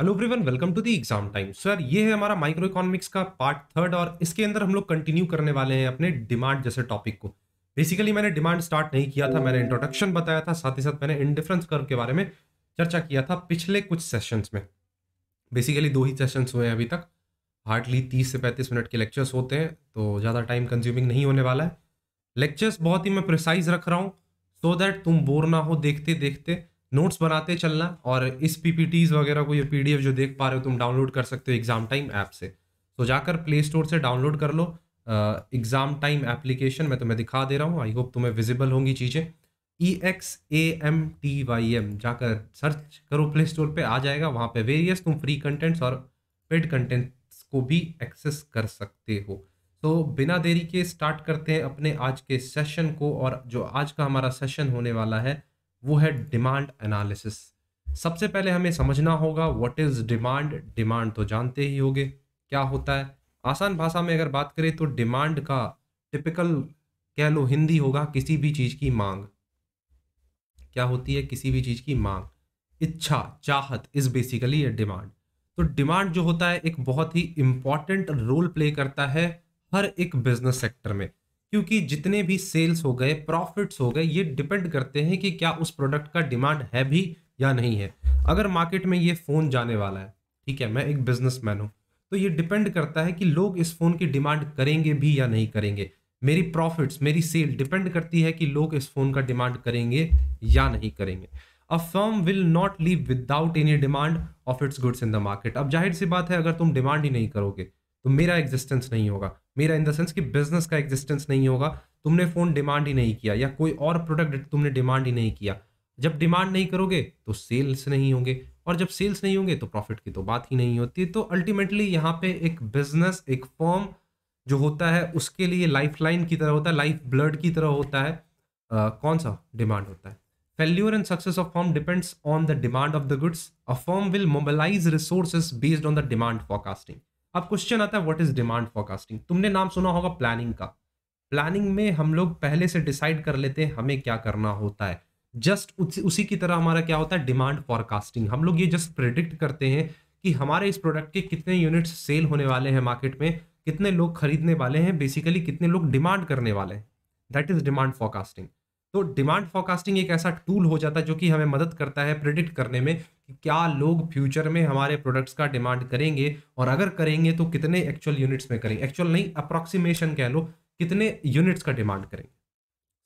hello everyone welcome to the exam time sir ये है हमारा माइक्रो इकोनॉमिक्स का पार्ट थर्ड और इसके अंदर हम लोग कंटिन्यू करने वाले हैं अपने डिमांड जैसे टॉपिक को बेसिकली मैंने डिमांड स्टार्ट नहीं किया था मैंने इंट्रोडक्शन बताया था साथ ही साथ मैंने इंडिफरेंस कर्व के बारे में चर्चा किया था पिछले कुछ सेशंस में बेसिकली दो ही सेशंस हुए हैं अभी तक हार्डली तीस से पैंतीस मिनट के लेक्चर्स होते हैं तो ज़्यादा टाइम कंज्यूमिंग नहीं होने वाला है लेक्चर्स बहुत ही मैं प्रिसाइज रख रहा हूँ सो दैट तुम बोर ना हो देखते देखते नोट्स बनाते चलना और इस पीपीटीज वगैरह को ये पीडीएफ जो देख पा रहे हो तुम डाउनलोड कर सकते हो एग्जाम टाइम ऐप से तो जाकर प्ले स्टोर से डाउनलोड कर लो एग्जाम टाइम एप्लीकेशन मैं तुम्हें दिखा दे रहा हूँ आई होप तुम्हें विजिबल होंगी चीज़ें E e X A M T Y M जाकर सर्च करो प्ले स्टोर पर आ जाएगा वहाँ पे वेरियस तुम फ्री कंटेंट्स और पेड कंटेंट्स को भी एक्सेस कर सकते हो तो बिना देरी के स्टार्ट करते हैं अपने आज के सेशन को और जो आज का हमारा सेशन होने वाला है वो है डिमांड एनालिसिस सबसे पहले हमें समझना होगा व्हाट इज डिमांड डिमांड तो जानते ही होगे क्या होता है आसान भाषा में अगर बात करें तो डिमांड का टिपिकल कह लो हिंदी होगा किसी भी चीज़ की मांग क्या होती है किसी भी चीज़ की मांग इच्छा चाहत इज बेसिकली ए डिमांड तो डिमांड जो होता है एक बहुत ही इंपॉर्टेंट रोल प्ले करता है हर एक बिजनेस सेक्टर में क्योंकि जितने भी सेल्स हो गए प्रॉफिट्स हो गए ये डिपेंड करते हैं कि क्या उस प्रोडक्ट का डिमांड है भी या नहीं है अगर मार्केट में ये फ़ोन जाने वाला है ठीक है मैं एक बिजनेसमैन हूँ तो ये डिपेंड करता है कि लोग इस फ़ोन की डिमांड करेंगे भी या नहीं करेंगे मेरी प्रॉफिट्स मेरी सेल डिपेंड करती है कि लोग इस फ़ोन का डिमांड करेंगे या नहीं करेंगे a firm will not live without any demand of its goods in the market अब जाहिर सी बात है अगर तुम डिमांड ही नहीं करोगे तो मेरा एग्जिस्टेंस नहीं होगा मेरा इन द सेंस कि बिजनेस का एग्जिस्टेंस नहीं होगा तुमने फ़ोन डिमांड ही नहीं किया या कोई और प्रोडक्ट तुमने डिमांड ही नहीं किया जब डिमांड नहीं करोगे तो सेल्स नहीं होंगे और जब सेल्स नहीं होंगे तो प्रॉफिट की तो बात ही नहीं होती तो अल्टीमेटली यहाँ पे एक बिजनेस एक फॉर्म जो होता है उसके लिए लाइफ लाइन की तरह होता है लाइफ ब्लड की तरह होता है आ, कौन सा डिमांड होता है failure and success of firm depends on the demand of the goods a firm will mobilise resources based on the demand forecasting अब क्वेश्चन आता है व्हाट इज डिमांड फॉरकास्टिंग तुमने नाम सुना होगा प्लानिंग का प्लानिंग में हम लोग पहले से डिसाइड कर लेते हैं हमें क्या करना होता है जस्ट उसी, उसी की तरह हमारा क्या होता है डिमांड फॉरकास्टिंग हम लोग ये जस्ट प्रिडिक्ट करते हैं कि हमारे इस प्रोडक्ट के कितने यूनिट्स सेल होने वाले हैं मार्केट में कितने लोग खरीदने वाले हैं बेसिकली कितने लोग डिमांड करने वाले हैं दैट इज डिमांड फॉरकास्टिंग तो डिमांड फॉरकास्टिंग एक ऐसा टूल हो जाता है जो कि हमें मदद करता है प्रिडिक्ट करने में कि क्या लोग फ्यूचर में हमारे प्रोडक्ट्स का डिमांड करेंगे और अगर करेंगे तो कितने एक्चुअल यूनिट्स में करेंगे एक्चुअल नहीं अप्रॉक्सीमेशन कह लो कितने यूनिट्स का डिमांड करेंगे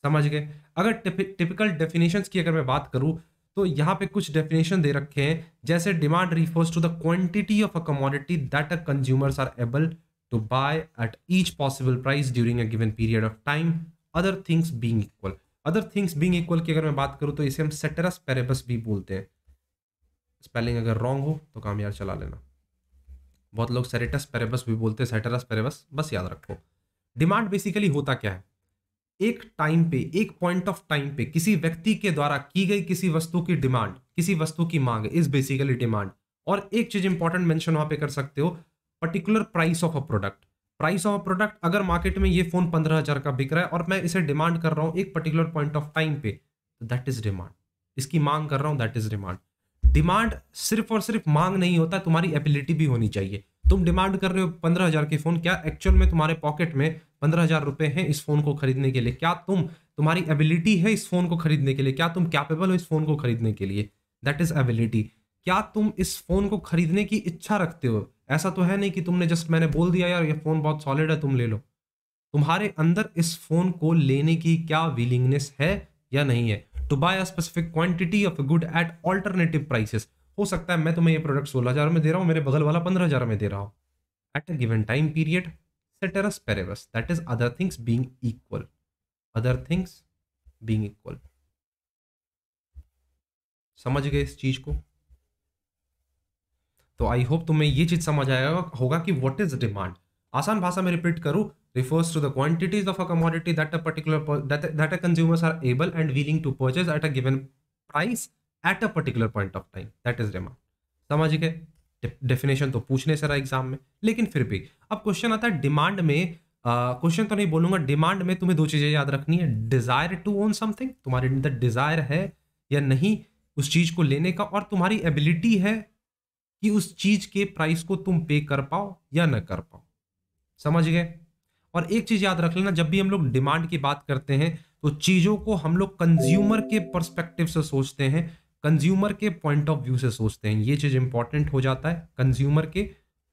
समझ गए अगर टिपिकल डेफिनेशन की अगर मैं बात करूँ तो यहाँ पे कुछ डेफिनेशन दे रखे हैं जैसे demand refers to the quantity of a commodity that a consumers are able to buy at each possible price during a given period of time other things being equal other things being equal की अगर मैं बात करूँ तो इसे हम सेटरस पेरेबस भी बोलते हैं स्पेलिंग अगर रॉन्ग हो तो काम यार चला लेना बहुत लोग सेरेटस पेरेबस भी बोलते हैं सेटरस पेरेबस बस याद रखो डिमांड बेसिकली होता क्या है एक टाइम पे एक पॉइंट ऑफ टाइम पे किसी व्यक्ति के द्वारा की गई किसी वस्तु की डिमांड किसी वस्तु की मांग इज बेसिकली डिमांड और एक चीज इंपॉर्टेंट मेंशन वहां पे कर सकते हो particular price of a product price of product अगर मार्केट में ये फोन पंद्रह हजार का बिक रहा है और मैं इसे डिमांड कर रहा हूँ एक पर्टिकुलर पॉइंट ऑफ टाइम पे तो दैट इज डिमांड इसकी मांग कर रहा हूँ दैट इज डिमांड डिमांड सिर्फ और सिर्फ मांग नहीं होता तुम्हारी एबिलिटी भी होनी चाहिए तुम डिमांड कर रहे हो पंद्रह हजार के फोन क्या एक्चुअल में तुम्हारे पॉकेट में पंद्रह हजार रुपए हैं इस फोन को खरीदने के लिए क्या तुम तुम्हारी एबिलिटी है इस फोन को खरीदने के लिए क्या तुम कैपेबल हो इस फोन को खरीदने के लिए दैट इज एबिलिटी क्या तुम इस फोन को खरीदने की इच्छा रखते हो ऐसा तो है नहीं कि तुमने जस्ट मैंने बोल दिया यार ये फ़ोन बहुत सॉलिड है तुम ले लो तुम्हारे अंदर इस फ़ोन को लेने की क्या विलिंगनेस है या नहीं है to buy a specific quantity of good at alternative prices हो सकता है मैं तुम्हें ये प्रोडक्ट सोलह हज़ार में दे रहा हूँ मेरे बगल वाला पंद्रह हज़ार में दे रहा हूँ at a given time period ceteris paribus that is other things being equal other things being equal समझ गए इस चीज़ को तो आई होप तुम्हें ये चीज़ समझ आएगा होगा कि वॉट इज डिमांड आसान भाषा में रिपीट करूँ refers to the quantities of a commodity that a particular that a consumers are able and willing to purchase at a given price at a particular point of time that is demand समझ गए definition तो पूछने से रहा exam में लेकिन फिर भी अब क्वेश्चन आता है डिमांड में क्वेश्चन तो नहीं बोलूंगा डिमांड में तुम्हें दो चीजें याद रखनी है डिजायर टू ओन समथिंग तुम्हारे अंदर डिजायर है या नहीं उस चीज को लेने का और तुम्हारी एबिलिटी है कि उस चीज के प्राइस को तुम पे कर पाओ या ना कर पाओ समझ गए और एक चीज याद रख लेना जब भी हम लोग डिमांड की बात करते हैं तो चीजों को हम लोग कंज्यूमर के परस्पेक्टिव से सोचते हैं कंज्यूमर के पॉइंट ऑफ व्यू से सोचते हैं ये चीज इंपॉर्टेंट हो जाता है कंज्यूमर के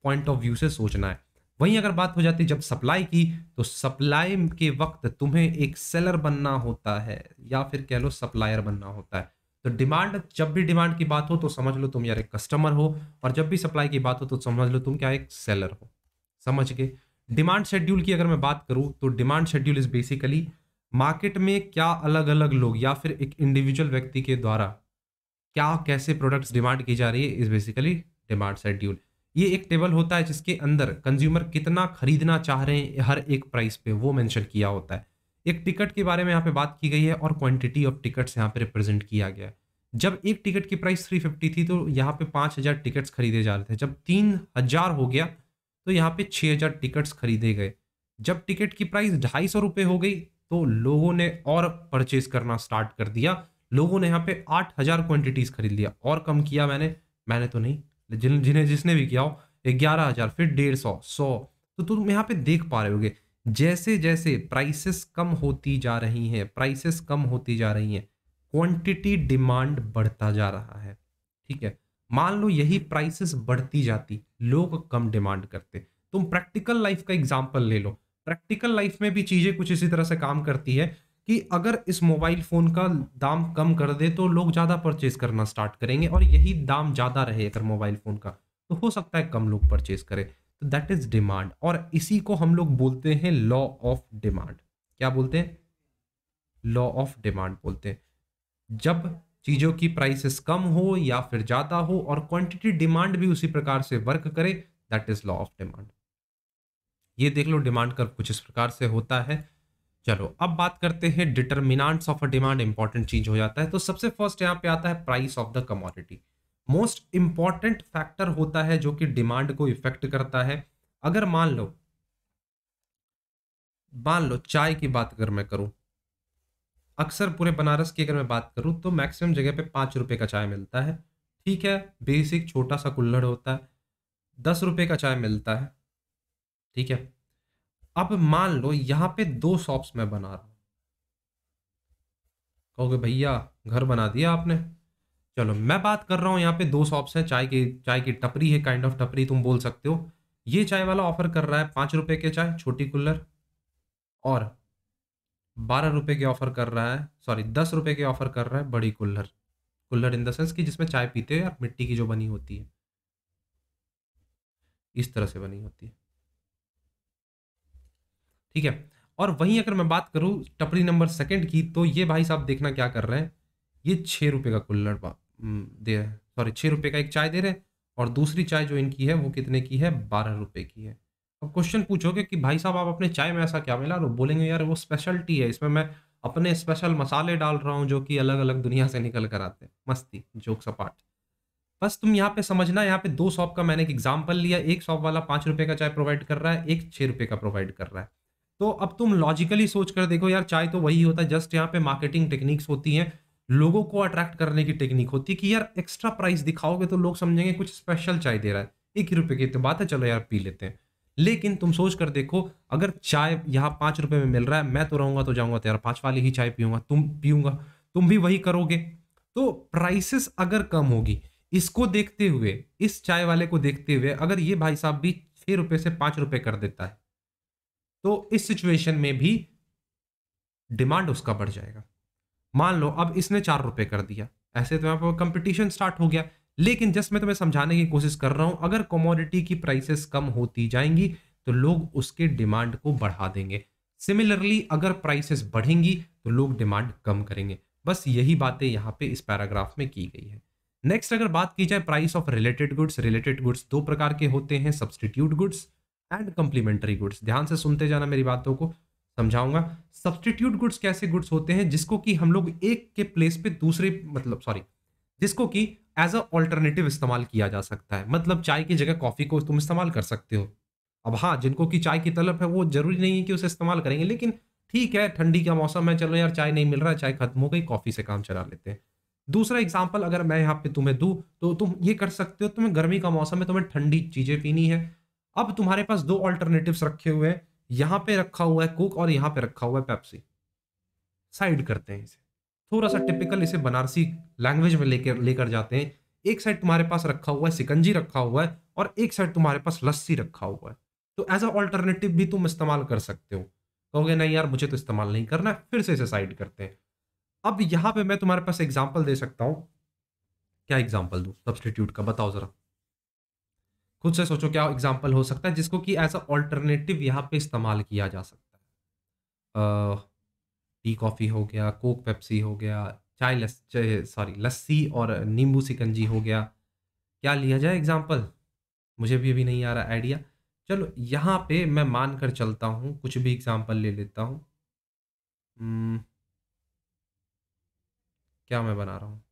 पॉइंट ऑफ व्यू से सोचना है वहीं अगर बात हो जाती है जब सप्लाई की तो सप्लाई के वक्त तुम्हें एक सेलर बनना होता है या फिर कह लो सप्लायर बनना होता है तो डिमांड जब भी डिमांड की बात हो तो समझ लो तुम यार एक कस्टमर हो और जब भी सप्लाई की बात हो तो समझ लो तुम क्या एक सेलर हो समझ के डिमांड शेड्यूल की अगर मैं बात करूँ तो demand schedule is basically market में क्या अलग अलग लोग या फिर एक इंडिविजुअल व्यक्ति के द्वारा क्या कैसे प्रोडक्ट्स डिमांड की जा रही है इज़ बेसिकली डिमांड शेड्यूल ये एक टेबल होता है जिसके अंदर कंज्यूमर कितना खरीदना चाह रहे हैं हर एक प्राइस पे वो मेंशन किया होता है एक टिकट के बारे में यहाँ पे बात की गई है और क्वांटिटी ऑफ टिकट्स यहाँ पे रिप्रेजेंट किया गया है जब एक टिकट की प्राइस 350 थी तो यहाँ पे 5000 टिकट्स खरीदे जा रहे थे जब 3000 हो गया तो यहाँ पे 6000 टिकट्स खरीदे गए जब टिकट की प्राइस ढाई सौ रुपये हो गई तो लोगों ने और परचेज करना स्टार्ट कर दिया लोगों ने यहाँ पे हज़ार क्वान्टिटीज खरीद लिया और कम किया मैंने मैंने तो नहीं जिन जिन्हें जिसने भी किया हो ग्यारह हज़ार फिर डेढ़ सौ सौ तो तुम यहाँ पे देख पा रहे होगे जैसे जैसे प्राइसेस कम होती जा रही हैं प्राइसेस कम होती जा रही हैं क्वांटिटी डिमांड बढ़ता जा रहा है ठीक है मान लो यही प्राइसेस बढ़ती जाती लोग कम डिमांड करते तुम प्रैक्टिकल लाइफ का एग्जाम्पल ले लो प्रैक्टिकल लाइफ में भी चीज़ें कुछ इसी तरह से काम करती है कि अगर इस मोबाइल फ़ोन का दाम कम कर दे तो लोग ज़्यादा परचेज़ करना स्टार्ट करेंगे और यही दाम ज़्यादा रहे अगर मोबाइल फ़ोन का तो हो सकता है कम लोग परचेज़ करें तो दैट इज डिमांड और इसी को हम लोग बोलते हैं लॉ ऑफ डिमांड क्या बोलते हैं लॉ ऑफ डिमांड बोलते हैं जब चीज़ों की प्राइसेस कम हो या फिर ज़्यादा हो और क्वांटिटी डिमांड भी उसी प्रकार से वर्क करे that is law of demand ये देख लो डिमांड कर कुछ इस प्रकार से होता है चलो अब बात करते हैं determinants of a demand important चीज़ हो जाता है तो सबसे फर्स्ट यहाँ पे आता है price of the commodity most important factor होता है जो कि डिमांड को इफेक्ट करता है अगर मान लो मान लो चाय की बात अगर मैं करूं अक्सर पूरे बनारस की अगर मैं बात करूं तो मैक्सिमम जगह पे पाँच रुपए का चाय मिलता है ठीक है बेसिक छोटा सा कुल्लड़ होता है दस रुपये का चाय मिलता है ठीक है अब मान लो यहाँ पे दो शॉप्स मैं बना रहा हूँ कहोगे भैया घर बना दिया आपने चलो मैं बात कर रहा हूँ यहाँ पे दो शॉप्स हैं चाय की चाय की टपरी है काइंड ऑफ टपरी तुम बोल सकते हो ये चाय वाला ऑफर कर रहा है पाँच रुपये के चाय छोटी कूलर और बारह रुपये के ऑफर कर रहा है सॉरी दस रुपये के ऑफर कर रहा है बड़ी cooler cooler in the sense कि जिसमें चाय पीते हो यार मिट्टी की जो बनी होती है इस तरह से बनी होती है ठीक है और वहीं अगर मैं बात करूँ टपरी नंबर सेकंड की तो ये भाई साहब देखना क्या कर रहे हैं ये छः रुपये का कुल्लर हम्म, दे सॉरी छः रुपये का एक चाय दे रहे हैं और दूसरी चाय जो इनकी है वो कितने की है बारह रुपये की है अब क्वेश्चन पूछोगे कि भाई साहब आप अपने चाय में ऐसा क्या मिला और तो बोलेंगे यार वो स्पेशलिटी है इसमें मैं अपने स्पेशल मसाले डाल रहा हूँ जो कि अलग अलग दुनिया से निकल कर आते हैं मस्ती जोक सपाट बस तुम यहाँ पे समझना यहाँ पे दो शॉप का मैंने एक एग्जाम्पल लिया एक शॉप वाला पाँच रुपये का चाय प्रोवाइड कर रहा है एक छः रुपये का प्रोवाइड कर रहा है तो अब तुम लॉजिकली सोच कर देखो यार चाय तो वही होता है जस्ट यहाँ पे मार्केटिंग टेक्निक्स होती हैं लोगों को अट्रैक्ट करने की टेक्निक होती है कि यार एक्स्ट्रा प्राइस दिखाओगे तो लोग समझेंगे कुछ स्पेशल चाय दे रहा है एक ही रुपये की तो बात है चलो यार पी लेते हैं लेकिन तुम सोच कर देखो अगर चाय यहाँ पाँच रुपये में मिल रहा है मैं तो रहूँगा तो जाऊँगा तो यार पाँच वाली ही चाय पीऊँगा तुम पीऊँगा तुम भी वही करोगे तो प्राइसेस अगर कम होगी इसको देखते हुए इस चाय वाले को देखते हुए अगर ये भाई साहब भी छः रुपये से पाँच रुपये कर देता है तो इस सिचुएशन में भी डिमांड उसका बढ़ जाएगा मान लो अब इसने चार रुपये कर दिया ऐसे तो यहाँ पर कंपटीशन स्टार्ट हो गया लेकिन जस्ट मैं तुम्हें समझाने की कोशिश कर रहा हूँ अगर कमोडिटी की प्राइसेस कम होती जाएंगी तो लोग उसके डिमांड को बढ़ा देंगे सिमिलरली अगर प्राइसेस बढ़ेंगी तो लोग डिमांड कम करेंगे बस यही बातें यहाँ पे इस पैराग्राफ में की गई है नेक्स्ट अगर बात की जाए price of related goods related goods दो प्रकार के होते हैं substitute goods and complementary goods ध्यान से सुनते जाना मेरी बातों को समझाऊंगा सब्सटीट्यूट गुड्स कैसे गुड्स होते हैं जिसको कि हम लोग एक के प्लेस पे दूसरे मतलब सॉरी जिसको कि एज अ ऑल्टरनेटिव इस्तेमाल किया जा सकता है मतलब चाय की जगह कॉफ़ी को तुम इस्तेमाल कर सकते हो अब हाँ जिनको कि चाय की तलब है वो ज़रूरी नहीं है कि उसे इस्तेमाल करेंगे लेकिन ठीक है ठंडी का मौसम है चलो यार चाय नहीं मिल रहा है चाय खत्म हो गई कॉफ़ी से काम चला लेते हैं दूसरा एग्जाम्पल अगर मैं यहाँ पे तुम्हें दूँ तो तुम ये कर सकते हो तुम्हें गर्मी का मौसम है तुम्हें ठंडी चीज़ें पीनी है अब तुम्हारे पास दो ऑल्टरनेटिव्स रखे हुए हैं यहां पे रखा हुआ है कोक और यहां पे रखा हुआ है पेप्सी साइड करते हैं इसे थोड़ा सा टिपिकल इसे बनारसी लैंग्वेज में लेकर लेकर जाते हैं एक साइड तुम्हारे पास रखा हुआ है सिकंजी रखा हुआ है और एक साइड तुम्हारे पास लस्सी रखा हुआ है तो एज अ ऑल्टरनेटिव भी तुम इस्तेमाल कर सकते हो कहोगे नहीं यार मुझे तो इस्तेमाल नहीं करना है फिर से इसे साइड करते हैं अब यहां पे मैं तुम्हारे पास एग्जाम्पल दे सकता हूँ क्या एग्जाम्पल दू सब्सटीट्यूट का बताओ ज़रा खुद से सोचो क्या एग्जाम्पल हो सकता है जिसको कि एज अ ऑल्टरनेटिव यहाँ पे इस्तेमाल किया जा सकता है टी कॉफ़ी हो गया कोक पेप्सी हो गया चाय लस् सॉरी लस्सी और नींबू सिकंजी हो गया क्या लिया जाए एग्जाम्पल मुझे भी अभी नहीं आ रहा आइडिया चलो यहाँ पे मैं मान कर चलता हूँ कुछ भी एग्जाम्पल ले लेता हूँ क्या मैं बना रहा हूँ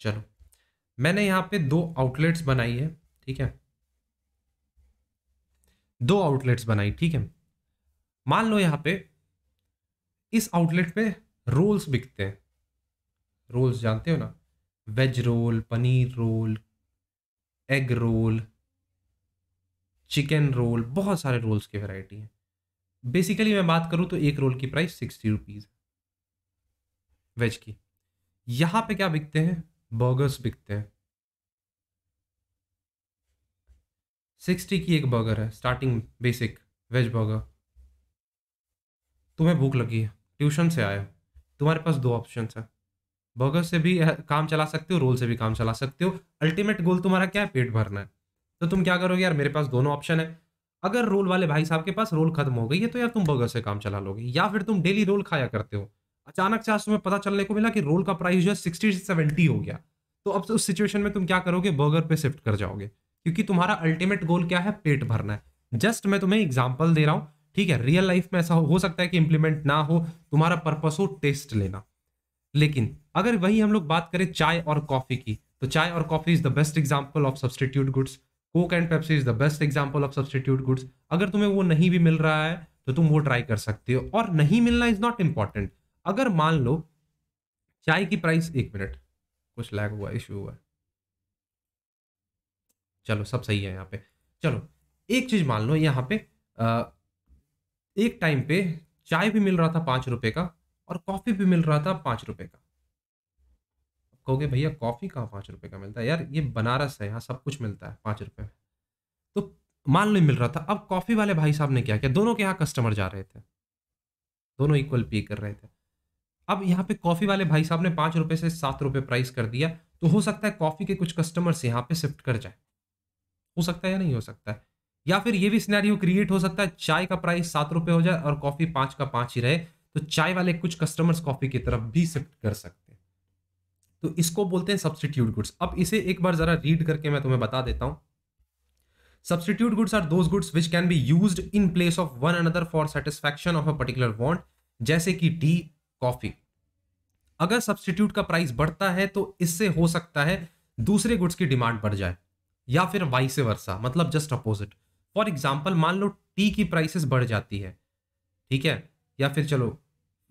चलो मैंने यहाँ पे दो आउटलेट्स बनाई है ठीक है दो आउटलेट्स बनाई ठीक है मान लो यहाँ पे इस आउटलेट पे रोल्स बिकते हैं रोल्स जानते हो ना veg roll paneer roll egg roll chicken roll बहुत सारे रोल्स की वैरायटी हैं बेसिकली मैं बात करूँ तो एक रोल की प्राइस सिक्सटी रुपीज़ वेज की यहाँ पे क्या बिकते हैं बर्गर्स बिकते हैं सिक्सटी की एक बर्गर है स्टार्टिंग बेसिक वेज बर्गर तुम्हें भूख लगी है ट्यूशन से आए हो तुम्हारे पास दो ऑप्शन है बर्गर से भी काम चला सकते हो रोल से भी काम चला सकते हो अल्टीमेट गोल तुम्हारा क्या है पेट भरना है तो तुम क्या करोगे यार मेरे पास दोनों ऑप्शन है अगर रोल वाले भाई साहब के पास रोल खत्म हो गई है तो यार तुम बर्गर से काम चला लोगे या फिर तुम डेली रोल खाया करते हो अचानक से आज तुम्हें पता चलने को मिला कि रोल का प्राइस जो है सिक्सटी से सेवेंटी हो गया तो अब तो उस सिचुएशन में तुम क्या करोगे बर्गर पे शिफ्ट कर जाओगे क्योंकि तुम्हारा अल्टीमेट गोल क्या है पेट भरना है जस्ट मैं तुम्हें एग्जाम्पल दे रहा हूँ ठीक है रियल लाइफ में ऐसा हो, हो सकता है कि इम्प्लीमेंट ना हो तुम्हारा पर्पस हो टेस्ट लेना लेकिन अगर वही हम लोग बात करें चाय और कॉफ़ी की तो चाय और coffee is the best example of substitute goods Coke and Pepsi is the best example of substitute goods अगर तुम्हें वो नहीं भी मिल रहा है तो तुम वो ट्राई कर सकते हो और नहीं मिलना इज़ नॉट इम्पॉर्टेंट अगर मान लो चाय की प्राइस एक मिनट कुछ लैग हुआ इश्यू हुआ चलो सब सही है यहाँ पे चलो एक चीज मान लो यहाँ पे आ, एक टाइम पे चाय भी मिल रहा था पांच रुपए का और कॉफी भी मिल रहा था पांच रुपए का कहोगे भैया कॉफी कहाँ पांच रुपए का मिलता है यार ये बनारस है यहाँ सब कुछ मिलता है पांच रुपए में तो मान लो मिल रहा था अब कॉफी वाले भाई साहब ने क्या किया दोनों के यहाँ कस्टमर जा रहे थे दोनों इक्वल पे कर रहे थे अब यहाँ पे कॉफी वाले भाई साहब ने पांच रुपए से सात रुपए प्राइस कर दिया तो हो सकता है कॉफी के कुछ कस्टमर्स यहाँ पे शिफ्ट कर जाए हो सकता है या नहीं हो सकता है या फिर ये भी स्नैरियो क्रिएट हो सकता है चाय का प्राइस सात रुपए हो जाए और कॉफी पांच का पांच ही रहे तो चाय वाले कुछ कस्टमर्स कॉफी की तरफ भी शिफ्ट कर सकते हैं तो इसको बोलते हैं सब्सटीट्यूट गुड्स अब इसे एक बार जरा रीड करके मैं तुम्हें बता देता हूं substitute goods are those goods which can be use in place of one another for satisfaction of a particular want जैसे कि टी कॉफी अगर सब्सटीट्यूट का प्राइस बढ़ता है तो इससे हो सकता है दूसरे गुड्स की डिमांड बढ़ जाए या फिर वाइस वर्षा मतलब जस्ट अपोजिट फॉर एग्जाम्पल मान लो टी की प्राइसेस बढ़ जाती है ठीक है या फिर चलो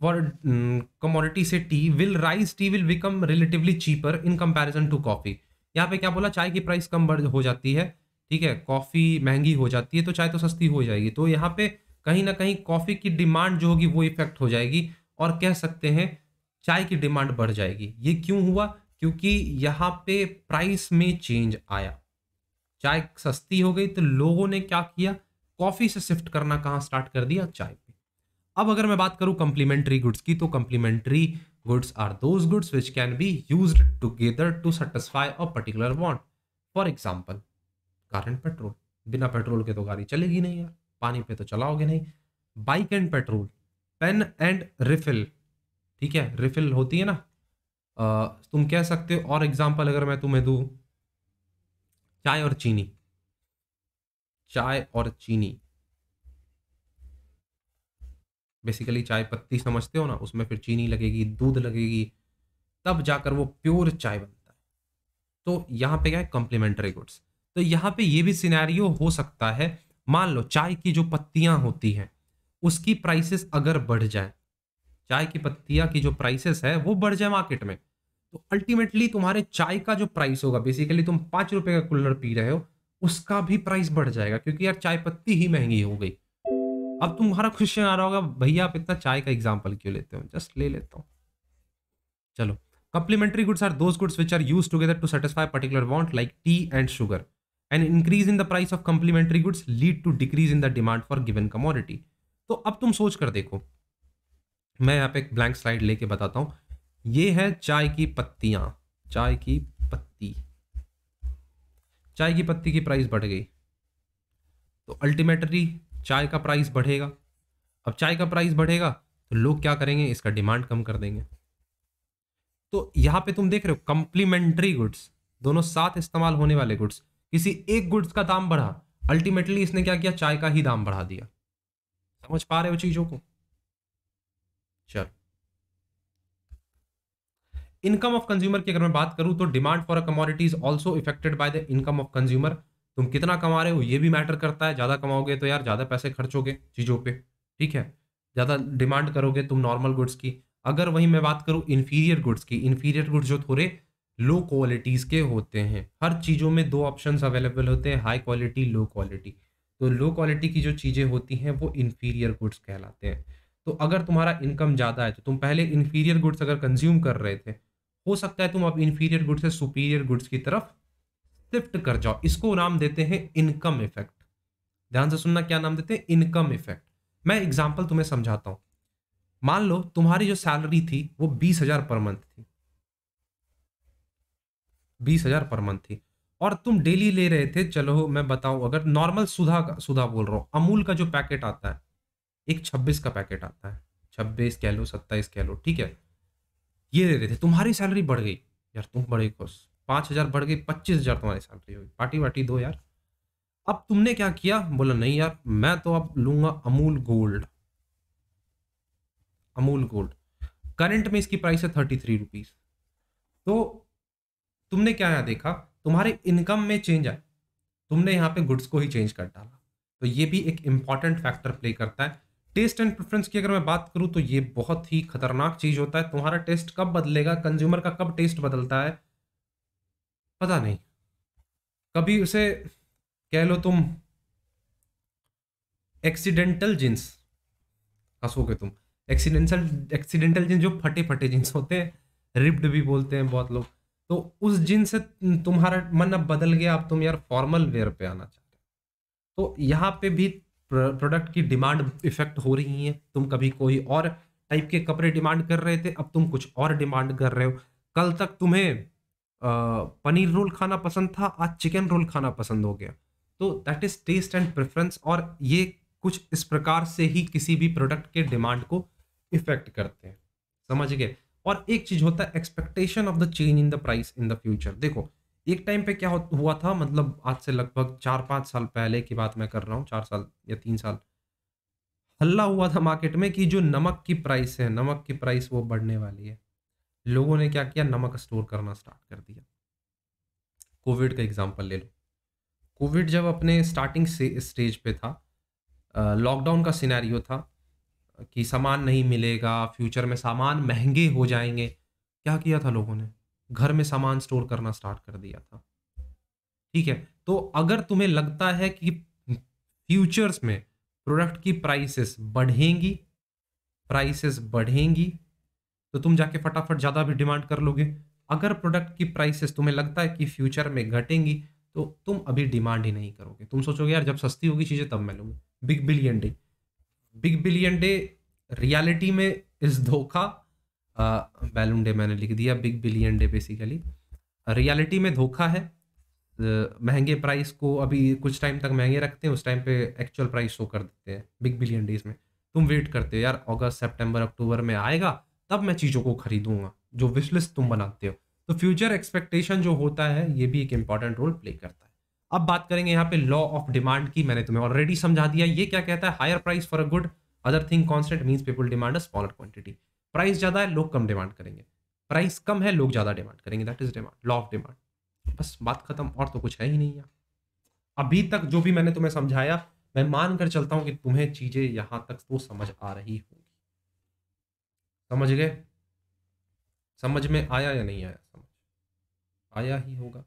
फॉर कमोडिटी mm, से tea will rise tea will become relatively cheaper in comparison to coffee यहाँ पे क्या बोला चाय की प्राइस कम बढ़ हो जाती है ठीक है कॉफ़ी महंगी हो जाती है तो चाय तो सस्ती हो जाएगी तो यहाँ पे कहीं ना कहीं कॉफ़ी की डिमांड जो होगी वो इफेक्ट हो जाएगी और कह सकते हैं चाय की डिमांड बढ़ जाएगी ये क्यों हुआ क्योंकि यहाँ पे प्राइस में चेंज आया चाय सस्ती हो गई तो लोगों ने क्या किया कॉफ़ी से शिफ्ट करना कहाँ स्टार्ट कर दिया चाय पे अब अगर मैं बात करूँ कम्प्लीमेंट्री गुड्स की तो complementary goods are those goods which can be use together to satisfy a particular want for example कारण पेट्रोल बिना पेट्रोल के तो गाड़ी चलेगी नहीं यार पानी पे तो चलाओगे नहीं bike and petrol pen and refill ठीक है रिफिल होती है ना आ, तुम कह सकते हो और एग्जाम्पल अगर मैं तुम्हें दू चाय और चीनी चाय और चीनी बेसिकली चाय पत्ती समझते हो ना उसमें फिर चीनी लगेगी दूध लगेगी तब जाकर वो प्योर चाय बनता है तो यहाँ पे क्या है कॉम्प्लीमेंट्री गुड्स तो यहाँ पे ये भी सिनेरियो हो सकता है मान लो चाय की जो पत्तियां होती हैं उसकी प्राइसेस अगर बढ़ जाए चाय की पत्तियाँ की जो प्राइसेस है वो बढ़ जाए मार्केट में तो अल्टीमेटली तुम्हारे चाय का जो प्राइस होगा बेसिकली तुम पाँच रुपये का कूलर पी रहे हो उसका भी प्राइस बढ़ जाएगा क्योंकि यार चाय पत्ती ही महंगी हो गई अब तुम्हारा क्वेश्चन आ रहा होगा भैया आप इतना चाय का एग्जाम्पल क्यों लेते हो जस्ट ले लेता हूँ चलो complementary goods are those goods which are use together to satisfy particular want like tea and sugar and increase in the price of complementary goods lead to decrease in the demand for given commodity तो अब तुम सोच कर देखो मैं यहाँ पे एक ब्लैंक स्लाइड लेके बताता हूँ ये है चाय की पत्तियाँ चाय की पत्ती चाय की पत्ती की प्राइस बढ़ गई तो अल्टीमेटली चाय का प्राइस बढ़ेगा अब चाय का प्राइस बढ़ेगा तो लोग क्या करेंगे इसका डिमांड कम कर देंगे तो यहाँ पे तुम देख रहे हो कंप्लीमेंट्री गुड्स दोनों साथ इस्तेमाल होने वाले गुड्स किसी एक गुड्स का दाम बढ़ा अल्टीमेटली इसने क्या किया चाय का ही दाम बढ़ा दिया समझ पा रहे हो चीज़ों को चलो इनकम ऑफ कंज्यूमर की अगर मैं बात करूं तो demand for a commodity is also affected by the income of consumer तुम कितना कमा रहे हो ये भी मैटर करता है ज़्यादा कमाओगे तो यार ज़्यादा पैसे खर्चोगे चीज़ों पे ठीक है ज़्यादा डिमांड करोगे तुम नॉर्मल गुड्स की अगर वही मैं बात करूं इन्फीरियर गुड्स की इन्फीरियर गुड्स जो थोड़े लो क्वालिटीज़ के होते हैं हर चीज़ों में दो ऑप्शन अवेलेबल होते हैं हाई क्वालिटी लो क्वालिटी तो लो क्वालिटी की जो चीज़ें होती हैं वो इन्फीरियर गुड्स कहलाते हैं तो अगर तुम्हारा इनकम ज़्यादा है तो तुम पहले इन्फीरियर गुड्स अगर कंज्यूम कर रहे थे हो सकता है तुम अब इन्फीरियर गुड्स से सुपीरियर गुड्स की तरफ शिफ्ट कर जाओ इसको नाम देते हैं इनकम इफेक्ट ध्यान से सुनना क्या नाम देते हैं इनकम इफेक्ट मैं एग्जाम्पल तुम्हें समझाता हूँ मान लो तुम्हारी जो सैलरी थी वो बीस हजार पर मंथ थी बीस हजार पर मंथ थी और तुम डेली ले रहे थे चलो मैं बताऊं अगर नॉर्मल सुधा का सुधा बोल रहा हूँ अमूल का जो पैकेट आता है एक छब्बीस का पैकेट आता है छब्बीस कह लो सत्ताईस कह लो ठीक है ये ले रहे थे तुम्हारी सैलरी बढ़ गई यार तुम बड़े खुश पाँच हज़ार बढ़ गई पच्चीस हज़ार तुम्हारी सैलरी हुई पार्टी वार्टी दो यार अब तुमने क्या किया बोला नहीं यार मैं तो अब लूंगा Amul gold Amul gold current में इसकी प्राइस है थर्टी थ्री रुपीज़ तो तुमने क्या यहाँ देखा तुम्हारे इनकम में चेंज आए तुमने यहाँ पे गुड्स को ही चेंज कर डाला तो ये भी एक इंपॉर्टेंट फैक्टर प्ले करता है टेस्ट एंड प्रेफरेंस की अगर मैं बात करूँ तो ये बहुत ही खतरनाक चीज़ होता है तुम्हारा टेस्ट कब बदलेगा कंज्यूमर का कब टेस्ट बदलता है पता नहीं कभी उसे कह लो तुम एक्सीडेंटल जींस हंसोगे तुम एक्सीडेंटल एक्सीडेंटल जींस जो फटे फटे जींस होते हैं रिप्ड भी बोलते हैं बहुत लोग तो उस जिन से तुम्हारा मन अब बदल गया अब तुम यार फॉर्मल वेयर पे आना चाहते हो तो यहाँ पे भी प्रोडक्ट की डिमांड इफेक्ट हो रही है तुम कभी कोई और टाइप के कपड़े डिमांड कर रहे थे अब तुम कुछ और डिमांड कर रहे हो कल तक तुम्हें पनीर रोल खाना पसंद था आज चिकन रोल खाना पसंद हो गया तो that is taste and preference और ये कुछ इस प्रकार से ही किसी भी प्रोडक्ट के डिमांड को इफेक्ट करते हैं समझ गए और एक चीज होता है expectation of the change in the price in the future देखो एक टाइम पे क्या हुआ था मतलब आज से लगभग चार पाँच साल पहले की बात मैं कर रहा हूँ चार साल या तीन साल हल्ला हुआ था मार्केट में कि जो नमक की प्राइस है नमक की प्राइस वो बढ़ने वाली है लोगों ने क्या किया नमक स्टोर करना स्टार्ट कर दिया कोविड का एग्जाम्पल ले लो कोविड जब अपने स्टार्टिंग स्टेज पे था लॉकडाउन का सिनेरियो था कि सामान नहीं मिलेगा फ्यूचर में सामान महंगे हो जाएंगे क्या किया था लोगों ने घर में सामान स्टोर करना स्टार्ट कर दिया था ठीक है तो अगर तुम्हें लगता है कि फ्यूचर्स में प्रोडक्ट की प्राइसेस बढ़ेंगी प्राइसेस बढ़ेंगी तो तुम जाके फटाफट ज़्यादा भी डिमांड कर लोगे अगर प्रोडक्ट की प्राइसेस तुम्हें लगता है कि फ्यूचर में घटेंगी तो तुम अभी डिमांड ही नहीं करोगे तुम सोचोगे यार जब सस्ती होगी चीज़ें तब मैं लूँगी big billion day big billion day reality में इज धोखा बैलून डे मैंने लिख दिया big billion day basically reality में धोखा है महंगे प्राइस को अभी कुछ टाइम तक महंगे रखते हैं उस टाइम पे एक्चुअल प्राइस शो कर देते हैं बिग बिलियन डेज में तुम वेट करते हो यार अगस्त सितंबर अक्टूबर में आएगा तब मैं चीज़ों को खरीदूंगा जो विशलिस्ट तुम बनाते हो तो फ्यूचर एक्सपेक्टेशन जो होता है ये भी एक इम्पॉर्टेंट रोल प्ले करता है अब बात करेंगे यहाँ पे लॉ ऑफ डिमांड की मैंने तुम्हें ऑलरेडी समझा दिया ये क्या कहता है higher price for a good other thing constant means people demand a smaller quantity price ज़्यादा है लोग कम डिमांड करेंगे प्राइस कम है लोग ज़्यादा डिमांड करेंगे that is demand law of demand बस बात खत्म और तो कुछ है ही नहीं यार अभी तक जो भी मैंने तुम्हें समझाया मैं मान कर चलता हूँ कि तुम्हें चीज़ें यहां तक तो समझ आ रही होगी समझ गए समझ में आया या नहीं आया समझ आया ही होगा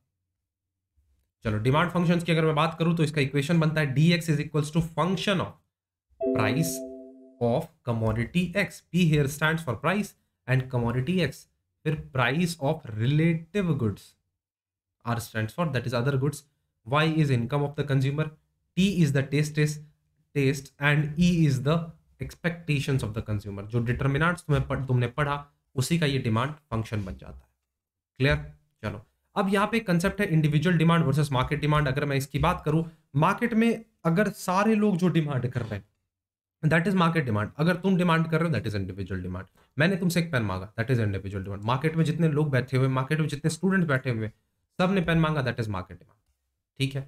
चलो डिमांड फंक्शन की अगर मैं बात करूं तो इसका इक्वेशन बनता है D X is equals to function of price of commodity X P here stand for price and commodity X फिर price of relative goods R stand for that is other goods Y is income of the consumer T is the taste is taste and E is the expectation of the consumer जो determinants तुम्हें तुमने पढ़ा उसी का ये demand function बन जाता है क्लियर चलो अब यहाँ पे कंसेप्ट है individual demand versus market demand अगर मैं इसकी बात करूँ मार्केट में अगर सारे लोग जो डिमांड कर रहे हैं दैट इज मार्केट डिमांड अगर तुम डिमांड कर रहे हो दैट इज इंडिविजुअल डिमांड मैंने तुमसे एक पेन मांगा that is individual demand market में जितने लोग बैठे हुए मार्केट में जितने स्टूडेंट बैठे हुए सब ने पेन मांगा दैट इज मार्केट डिमांड ठीक है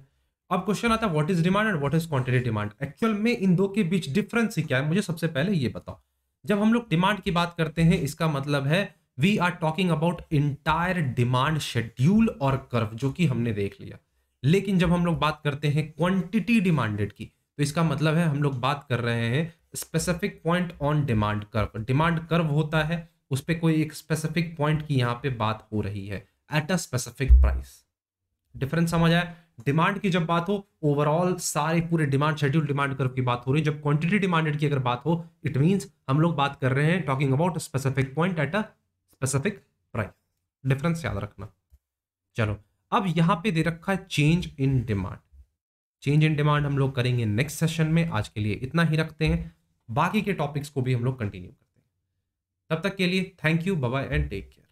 अब क्वेश्चन आता है what is demand and what is quantity demand actual में इन दो के बीच डिफरेंस ही क्या है मुझे सबसे पहले ये बताओ जब हम लोग डिमांड की बात करते हैं इसका मतलब है we are talking about entire demand schedule और कर्व जो कि हमने देख लिया लेकिन जब हम लोग बात करते हैं क्वांटिटी डिमांडेड की तो इसका मतलब है हम लोग बात कर रहे हैं specific point on demand curve demand curve होता है उस पर कोई एक स्पेसिफिक पॉइंट की यहाँ पे बात हो रही है at a specific price difference समझ आया डिमांड की जब बात हो ओवरऑल सारे पूरे डिमांड शेड्यूल डिमांड कर्व की बात हो रही है जब क्वांटिटी डिमांडेड की अगर बात हो इट मींस हम लोग बात कर रहे हैं talking about specific point at a specific price difference याद रखना चलो अब यहाँ पे दे रखा है change in demand change in demand हम लोग करेंगे नेक्स्ट सेशन में आज के लिए इतना ही रखते हैं बाकी के टॉपिक्स को भी हम लोग कंटिन्यू करते हैं तब तक के लिए thank you bye and take care